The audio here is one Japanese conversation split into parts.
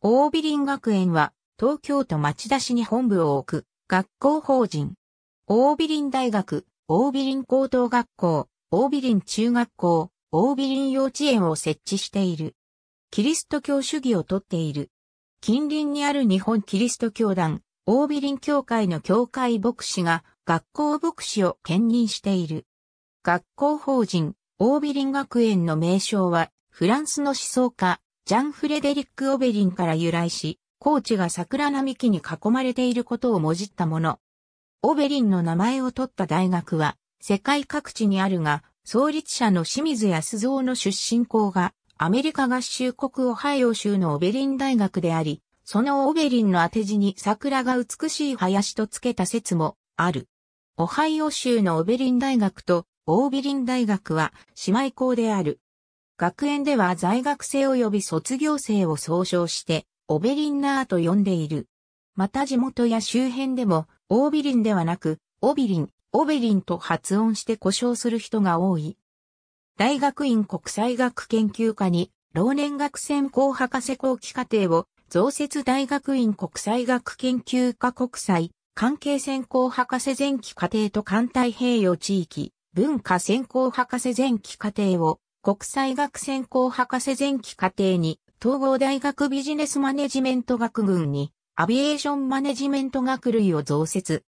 桜美林学園は、東京都町田市に本部を置く、学校法人。桜美林大学、桜美林高等学校、桜美林中学校、桜美林幼稚園を設置している。キリスト教主義をとっている。近隣にある日本キリスト教団、桜美林教会の教会牧師が、学校牧師を兼任している。学校法人、桜美林学園の名称は、フランスの思想家、ジャン・フレデリック・オベリンから由来し、高地が桜並木に囲まれていることをもじったもの。オベリンの名前を取った大学は、世界各地にあるが、創立者の清水康蔵の出身校が、アメリカ合衆国オハイオ州のオベリン大学であり、そのオベリンの当て字に桜が美しい林とつけた説もある。オハイオ州のオベリン大学とオービリン大学は姉妹校である。学園では在学生及び卒業生を総称して、オベリンナーと呼んでいる。また地元や周辺でも、オービリンではなく、オビリン、オベリンと発音して故障する人が多い。大学院国際学研究科に、老年学専攻博士後期課程を、増設大学院国際学研究科国際、関係専攻博士前期課程と環太平洋地域、文化専攻博士前期課程を国際学専攻博士前期課程に、統合大学ビジネスマネジメント学群に、アビエーションマネジメント学類を増設。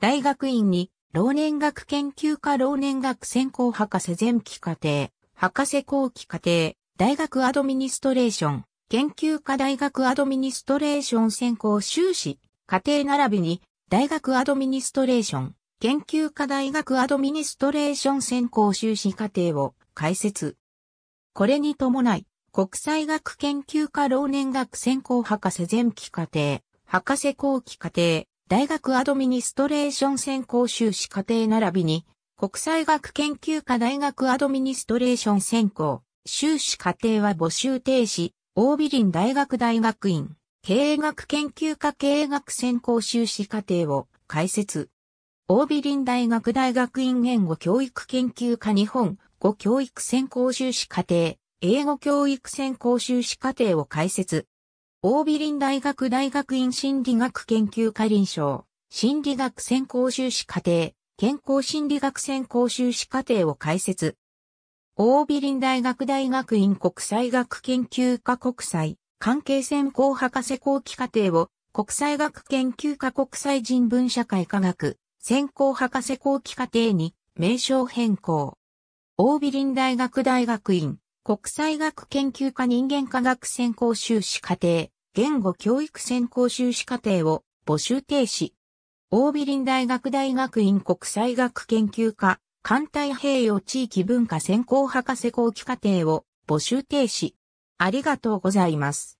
大学院に、老年学研究科老年学専攻博士前期課程、博士後期課程、大学アドミニストレーション、研究科大学アドミニストレーション専攻修士、課程並びに、大学アドミニストレーション、研究科大学アドミニストレーション専攻修士課程を開設。これに伴い、国際学研究科老年学専攻博士前期課程、博士後期課程、大学アドミニストレーション専攻修士課程並びに、国際学研究科大学アドミニストレーション専攻、修士課程は募集停止、オービリン大学大学院、経営学研究科経営学専攻修士課程を開設。オービリン大学大学院言語教育研究科日本語教育専攻修士課程、英語教育専攻修士課程を開設。オービリン大学大学院心理学研究科臨床、心理学専攻修士課程、健康心理学専攻修士課程を開設。オービリン大学大学院国際学研究科国際、関係専攻博士後期課程を国際学研究科国際人文社会科学、専攻博士後期課程に名称変更。オービリン大学大学院、国際学研究科人間科学専攻修士課程、言語教育専攻修士課程を募集停止。オービリン大学大学院国際学研究科、艦太平洋地域文化専攻博士後期課程を募集停止。ありがとうございます。